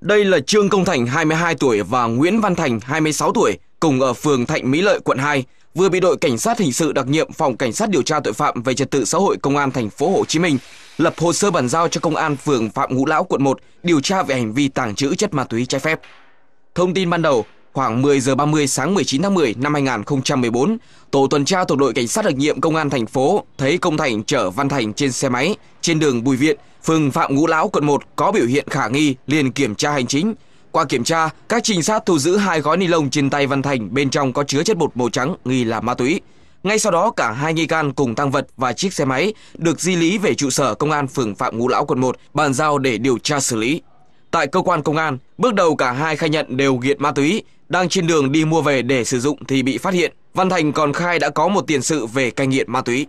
Đây là Trương Công Thành 22 tuổi và Nguyễn Văn Thành 26 tuổi, cùng ở phường Thạnh Mỹ Lợi, quận 2, vừa bị đội cảnh sát hình sự đặc nhiệm phòng cảnh sát điều tra tội phạm về trật tự xã hội công an thành phố Hồ Chí Minh lập hồ sơ bàn giao cho công an phường Phạm Ngũ Lão quận 1 điều tra về hành vi tàng trữ chất ma túy trái phép. Thông tin ban đầu, khoảng 10 giờ 30 sáng 19 tháng 10 năm 2014, tổ tuần tra thuộc đội cảnh sát đặc nhiệm công an thành phố thấy công thành chở Văn Thành trên xe máy trên đường Bùi Viện phường Phạm Ngũ Lão quận 1 có biểu hiện khả nghi liền kiểm tra hành chính. Qua kiểm tra, các trinh sát thu giữ hai gói ni lông trên tay Văn Thành bên trong có chứa chất bột màu trắng nghi là ma túy. Ngay sau đó cả hai nghi can cùng tăng vật và chiếc xe máy được di lý về trụ sở công an phường Phạm Ngũ Lão quận 1 bàn giao để điều tra xử lý. Tại cơ quan công an, bước đầu cả hai khai nhận đều nghiện ma túy, đang trên đường đi mua về để sử dụng thì bị phát hiện. Văn Thành còn khai đã có một tiền sự về cai nghiện ma túy.